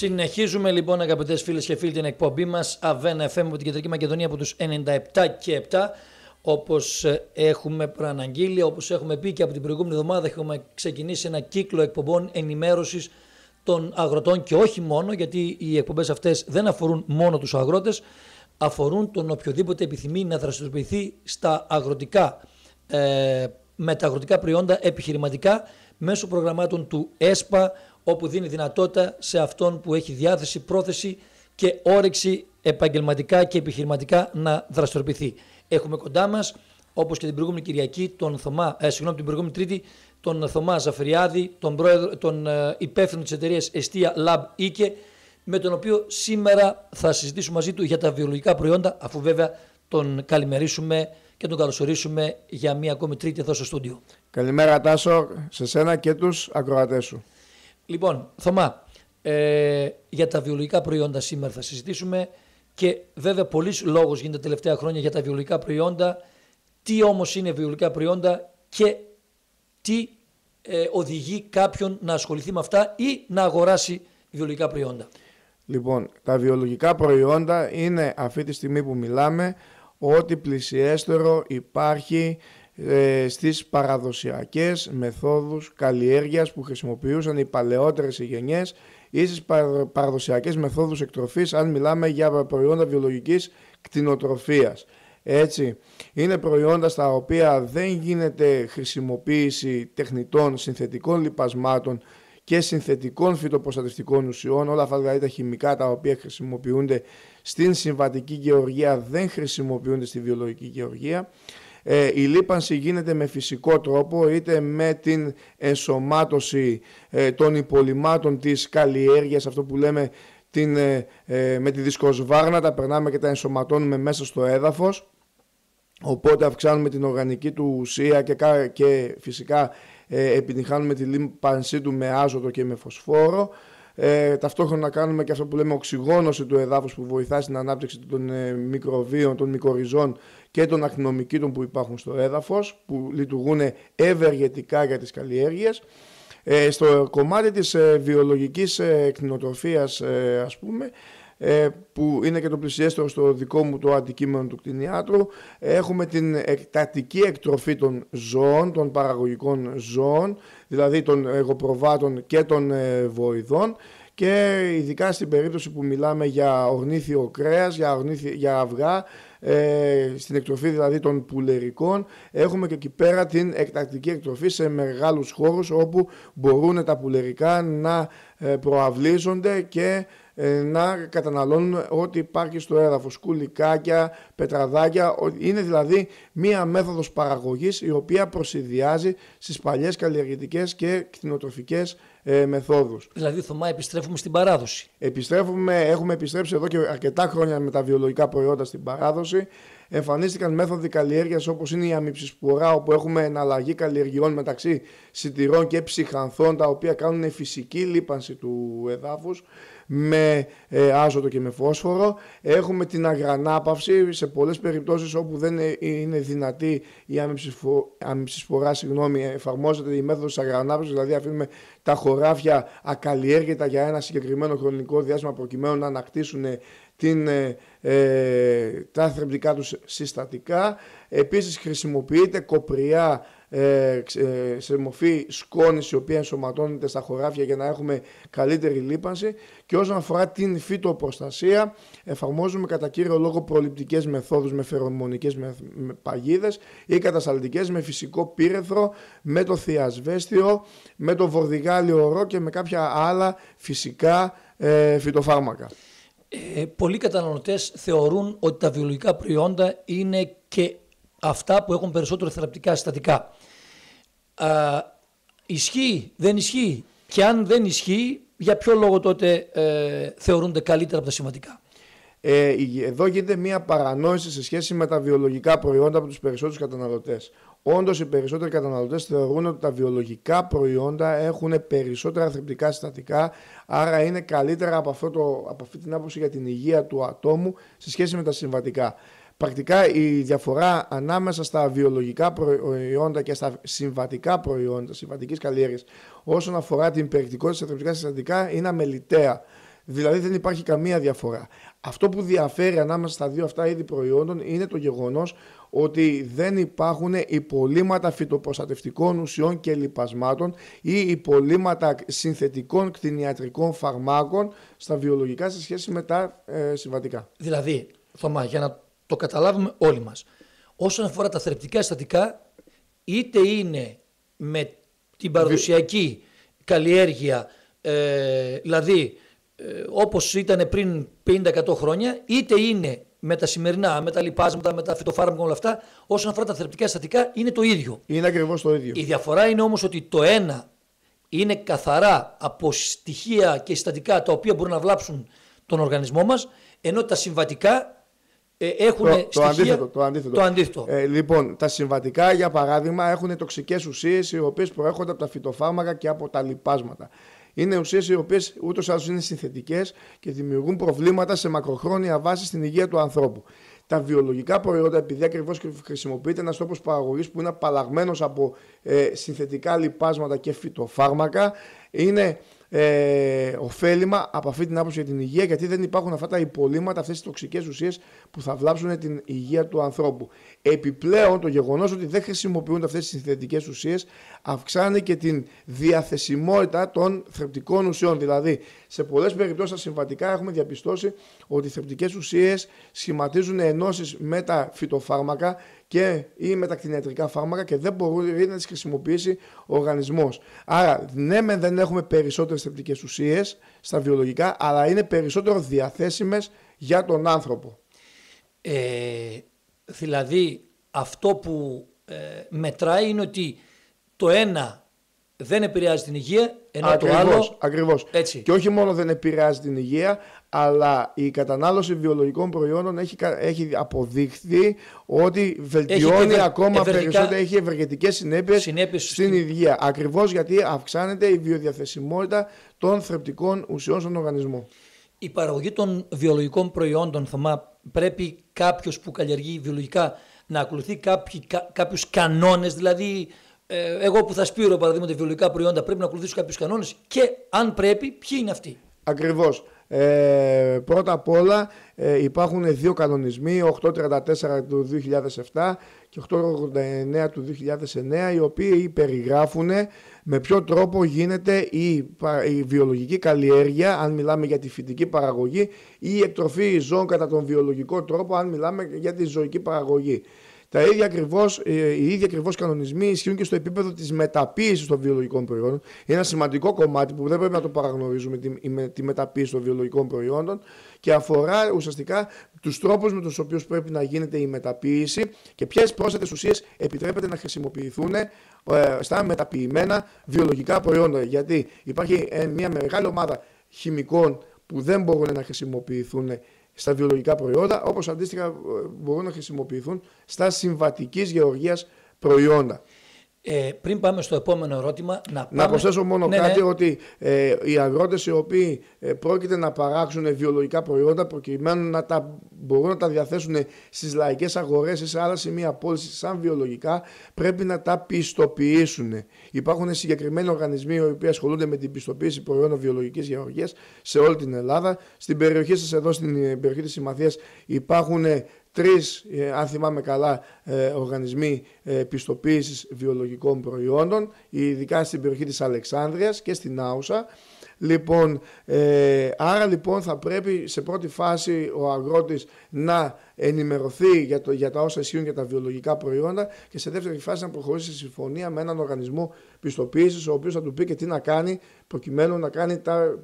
Συνεχίζουμε λοιπόν αγαπητές φίλες και φίλοι την εκπομπή μας Αβένα FM από την Κεντρική Μακεδονία από τους 97 και 7 Όπως ε, έχουμε προαναγγείλει, όπως έχουμε πει και από την προηγούμενη εβδομάδα έχουμε ξεκινήσει ένα κύκλο εκπομπών ενημέρωσης των αγροτών και όχι μόνο γιατί οι εκπομπές αυτές δεν αφορούν μόνο τους αγρότες. αφορούν τον οποιοδήποτε επιθυμεί να δραστηριοποιηθεί στα αγροτικά ε, με τα αγροτικά προϊόντα επιχειρηματικά μέσω προγραμμάτων του ΕΣΠΑ, όπου δίνει δυνατότητα σε αυτόν που έχει διάθεση, πρόθεση και όρεξη επαγγελματικά και επιχειρηματικά να δραστηριοποιηθεί. Έχουμε κοντά μας, όπως και την προηγούμενη Κυριακή, τον Θωμά, ε, συγγνώμη, την προηγούμενη Τρίτη, τον Θωμά Ζαφριάδη, τον, πρόεδρο, τον ε, υπεύθυνο της εταιρείας Εστία Lab Ike, με τον οποίο σήμερα θα συζητήσουμε μαζί του για τα βιολογικά προϊόντα, αφού βέβαια τον καλημερίσουμε και τον καλωσορίσουμε για μία ακόμη τρίτη εδώ στο στούντιο. Καλημέρα Τάσο, σε σένα και τους ακροατές σου. Λοιπόν, Θωμά, ε, για τα βιολογικά προϊόντα σήμερα θα συζητήσουμε και βέβαια πολλής λόγος γίνεται τελευταία χρόνια για τα βιολογικά προϊόντα. Τι όμως είναι βιολογικά προϊόντα και τι ε, οδηγεί κάποιον να ασχοληθεί με αυτά ή να αγοράσει βιολογικά προϊόντα. Λοιπόν, τα βιολογικά προϊόντα είναι αυτή τη στιγμή που μιλάμε ό,τι πλησιέστερο υπάρχει ε, στις παραδοσιακές μεθόδους καλλιέργειας που χρησιμοποιούσαν οι παλαιότερες γενιές ή στις παραδοσιακές μεθόδους εκτροφής αν μιλάμε για προϊόντα βιολογικής κτηνοτροφίας. Έτσι, είναι προϊόντα στα οποία δεν γίνεται χρησιμοποίηση τεχνητών συνθετικών λιπασμάτων και συνθετικών φυτοπροστατευτικών ουσιών, όλα αυτά δηλαδή τα χημικά τα οποία χρησιμοποιούνται στην συμβατική γεωργία δεν χρησιμοποιούνται στη βιολογική γεωργία. Ε, η λίπανση γίνεται με φυσικό τρόπο είτε με την ενσωμάτωση ε, των υπολοιμάτων της καλλιέργειας, αυτό που λέμε ε, με τη δισκοσβάρνα, τα περνάμε και τα ενσωματώνουμε μέσα στο έδαφος, οπότε αυξάνουμε την οργανική του ουσία και, και φυσικά επιτυχάνουμε τη λίπανσή του με άζωτο και με φωσφόρο. Ε, ταυτόχρονα κάνουμε και αυτό που λέμε οξυγόνωση του εδάφους που βοηθά στην ανάπτυξη των ε, μικροβίων, των μικοριζών και των ακτινομικήτων που υπάρχουν στο έδαφος που λειτουργούν ευεργετικά για τις καλλιέργειες. Ε, στο κομμάτι της ε, βιολογικής ε, ε ας πούμε ε, που είναι και το πλησιέστερο στο δικό μου το αντικείμενο του κτηνιάτρου. Έχουμε την εκτατική εκτροφή των ζώων, των παραγωγικών ζώων, δηλαδή των εγωπροβάτων και των ε, βοηδών και ειδικά στην περίπτωση που μιλάμε για ορνήθιο κρέας, για, για αυγά, ε, στην εκτροφή δηλαδή των πουλερικών, έχουμε και εκεί πέρα την εκτακτική εκτροφή σε μεγάλους χώρους όπου μπορούν τα πουλερικά να προαυλίζονται και ε, να καταναλώνουν ό,τι υπάρχει στο έδαφος, κουλικάκια, πετραδάκια. Είναι δηλαδή μία μέθοδος παραγωγής η οποία προσυδειάζει στις παλιές καλλιεργητικές και κτηνοτροφικές ε, μεθόδους. Δηλαδή, Θωμά, επιστρέφουμε στην παράδοση. Επιστρέφουμε, έχουμε επιστρέψει εδώ και αρκετά χρόνια με τα βιολογικά προϊόντα στην παράδοση. Εμφανίστηκαν μέθοδοι καλλιέργειας όπως είναι η αμυψισπορά, όπου έχουμε εναλλαγή καλλιεργειών μεταξύ σιτηρών και ψυχανθών, τα οποία κάνουν φυσική λίπανση του εδάφους με ε, άζωτο και με φόσφορο. Έχουμε την αγρανάπαυση σε πολλές περιπτώσεις όπου δεν ε, είναι δυνατή η αμυψισφορά, συγγνώμη, εφαρμόζεται η μέθοδος της αγρανάπαυσης, δηλαδή αφήνουμε τα χωράφια ακαλλιέργητα για ένα συγκεκριμένο χρονικό διάστημα προκειμένου να ανακτήσουν ε, την, ε, τα θρεπτικά τους συστατικά. Επίσης χρησιμοποιείται κοπριά ε, ε, σε μορφή σκόνης η οποία ενσωματώνεται στα χωράφια για να έχουμε καλύτερη λίπανση και όσον αφορά την φυτοπροστασία εφαρμόζουμε κατά κύριο λόγο προληπτικές μεθόδους με φερομονικές παγίδες ή κατασταλτικές με φυσικό πύρεθρο, με το θειασβέστιο, με το βορδιγάλιο ορό και με κάποια άλλα φυσικά ε, φυτοφάρμακα. Ε, πολλοί καταναλωτές θεωρούν ότι τα βιολογικά προϊόντα είναι και αυτά που έχουν περισσότερο θεραπτικά συστατικά α, ισχύει, δεν ισχύει και αν δεν ισχύει για ποιο λόγο τότε ε, θεωρούνται καλύτερα από τα σημαντικά. Ε, εδώ γίνεται μια παρανόηση σε σχέση με τα βιολογικά προϊόντα από τους περισσότερους καταναλωτές. Όντως, οι περισσότεροι καταναλωτές θεωρούν ότι τα βιολογικά προϊόντα έχουν περισσότερα θρεπτικά συστατικά, άρα είναι καλύτερα από, αυτό από αυτή την άποψη για την υγεία του ατόμου σε σχέση με τα συμβατικά. Πρακτικά η διαφορά ανάμεσα στα βιολογικά προϊόντα και στα συμβατικά προϊόντα, συμβατικής καλλιέργειας, όσον αφορά την περιεκτικότητα στα τροπικά συστατικά, είναι αμεληταία. Δηλαδή δεν υπάρχει καμία διαφορά. Αυτό που διαφέρει ανάμεσα στα δύο αυτά είδη προϊόντων είναι το γεγονός ότι δεν υπάρχουν υπολείμματα φυτοπροστατευτικών ουσιών και λιπασμάτων ή υπολείμματα συνθετικών κτηνιατρικών φαρμάκων στα βιολογικά σε σχέση με τα ε, συμβατικά. Δηλαδή, Θωμά, για να το καταλάβουμε όλοι μας. Όσον αφορά τα θρεπτικά συστατικά, είτε είναι με την παραδοσιακή καλλιέργεια, ε, δηλαδή ε, όπως ήταν πριν 50-100 χρόνια, είτε είναι με τα σημερινά, με τα λιπάσματα, με τα φυτοφάρμακα, όλα αυτά, όσον αφορά τα θρεπτικά συστατικά, είναι το ίδιο. Είναι ακριβώς το ίδιο. Η διαφορά είναι όμως ότι το ένα είναι καθαρά από στοιχεία και συστατικά τα οποία μπορούν να βλάψουν τον οργανισμό μας, ενώ τα συμβατικά ε, έχουν το, αντίθετο. Το αντίθετο. Ε, λοιπόν, τα συμβατικά, για παράδειγμα, έχουν τοξικές ουσίες οι οποίες προέρχονται από τα φυτοφάρμακα και από τα λοιπάσματα. Είναι ουσίες οι οποίες ούτως ή είναι συνθετικές και δημιουργούν προβλήματα σε μακροχρόνια βάση στην υγεία του ανθρώπου. Τα βιολογικά προϊόντα, επειδή ακριβώς χρησιμοποιείται ένας τρόπος παραγωγής που είναι απαλλαγμένος από ε, συνθετικά λοιπάσματα και φυτοφάρμακα, είναι ε, ωφέλιμα από αυτή την άποψη για την υγεία, γιατί δεν υπάρχουν αυτά τα υπολείμματα, αυτές τις τοξικές ουσίες που θα βλάψουν την υγεία του ανθρώπου. Επιπλέον, το γεγονός ότι δεν χρησιμοποιούνται αυτές τις συνθετικές ουσίες αυξάνει και την διαθεσιμότητα των θρεπτικών ουσιών. Δηλαδή, σε πολλές περιπτώσεις, τα συμβατικά έχουμε διαπιστώσει ότι οι θρεπτικές ουσίες σχηματίζουν ενώσεις με τα φυτοφάρμακα και ή με τα κτηνιατρικά φάρμακα και δεν μπορεί να τις χρησιμοποιήσει ο οργανισμός. Άρα, ναι, δεν έχουμε περισσότερες αντιπολιστευτικέ ουσίες στα βιολογικά, αλλά είναι περισσότερο διαθέσιμες για τον άνθρωπο. Ε, δηλαδή, αυτό που ε, μετράει είναι ότι το ένα δεν επηρεάζει την υγεία, ενώ ακριβώς, Ακριβώς. Και όχι μόνο δεν επηρεάζει την υγεία, αλλά η κατανάλωση βιολογικών προϊόντων έχει, έχει αποδειχθεί ότι βελτιώνει ακόμα ευεργικά... περισσότερο, έχει ευεργετικές συνέπειες στην, υγεία. Ακριβώς γιατί αυξάνεται η βιοδιαθεσιμότητα των θρεπτικών ουσιών στον οργανισμό. Η παραγωγή των βιολογικών προϊόντων, Θωμά, πρέπει κάποιος που καλλιεργεί βιολογικά να ακολουθεί κάποιους κανόνες, δηλαδή ε, εγώ που θα σπείρω παραδείγματα βιολογικά προϊόντα, πρέπει να ακολουθήσω κάποιους κανόνες και αν πρέπει, ποιοι είναι αυτοί. Ακριβώς. Ε, πρώτα απ' όλα ε, υπάρχουν δύο κανονισμοί, 834 του 2007 και 889 του 2009, οι οποίοι περιγράφουν με ποιο τρόπο γίνεται η, η βιολογική καλλιέργεια, αν μιλάμε για τη φυτική παραγωγή, ή η εκτροφή ζώων κατά τον βιολογικό τρόπο, αν μιλάμε για τη ζωική παραγωγή. Τα ίδια ε, οι ίδιοι ακριβώς κανονισμοί ισχύουν και στο επίπεδο της μεταποίησης των βιολογικών προϊόντων. Είναι ένα σημαντικό κομμάτι που δεν πρέπει να το παραγνωρίζουμε, τη, τη μεταποίηση των βιολογικών προϊόντων και αφορά ουσιαστικά τους τρόπους με τους οποίους πρέπει να γίνεται η μεταποίηση και ποιες πρόσθετες ουσίες επιτρέπεται να χρησιμοποιηθούν ε, στα μεταποιημένα βιολογικά προϊόντα. Γιατί υπάρχει ε, μια μεγάλη ομάδα χημικών που δεν μπορούν να χρησιμοποιηθούν στα βιολογικά προϊόντα, όπως αντίστοιχα ε, μπορούν να χρησιμοποιηθούν στα συμβατικής γεωργίας προϊόντα. Ε, πριν πάμε στο επόμενο ερώτημα, να, να προσθέσω μόνο ναι, ναι. κάτι ότι ε, οι αγρότες οι οποίοι ε, πρόκειται να παράξουν βιολογικά προϊόντα προκειμένου να τα μπορούν να τα διαθέσουν στις λαϊκές αγορές ή σε άλλα σημεία πώληση σαν βιολογικά, πρέπει να τα πιστοποιήσουν. Υπάρχουν συγκεκριμένοι οργανισμοί οι οποίοι ασχολούνται με την πιστοποίηση προϊόντων βιολογικής γεωργίας σε όλη την Ελλάδα. Στην περιοχή σας, εδώ στην ε, περιοχή της Συμμαθίας, υπάρχουν ε, τρεις, ε, αν θυμάμαι καλά, ε, οργανισμοί ε, πιστοποίησης βιολογικών προϊόντων, ειδικά στην περιοχή της Αλεξάνδρειας και στην Άουσα. Λοιπόν, άρα λοιπόν θα πρέπει σε πρώτη φάση ο αγρότης να ενημερωθεί για, το, για τα όσα ισχύουν για τα βιολογικά προϊόντα και σε δεύτερη φάση να προχωρήσει σε συμφωνία με έναν οργανισμό πιστοποίησης ο οποίος θα του πει και τι να κάνει προκειμένου να κάνει τα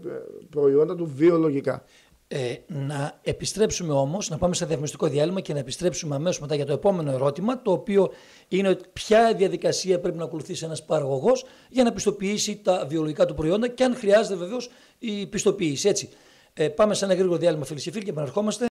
προϊόντα του βιολογικά. Ε, να επιστρέψουμε όμως, να πάμε σε διαφημιστικό διάλειμμα και να επιστρέψουμε αμέσως μετά για το επόμενο ερώτημα, το οποίο είναι ποια διαδικασία πρέπει να ακολουθήσει ένας παραγωγός για να πιστοποιήσει τα βιολογικά του προϊόντα και αν χρειάζεται βεβαίως η πιστοποίηση. Έτσι. Ε, πάμε σε ένα γρήγορο διάλειμμα, φίλες και φίλοι, και επαναρχόμαστε.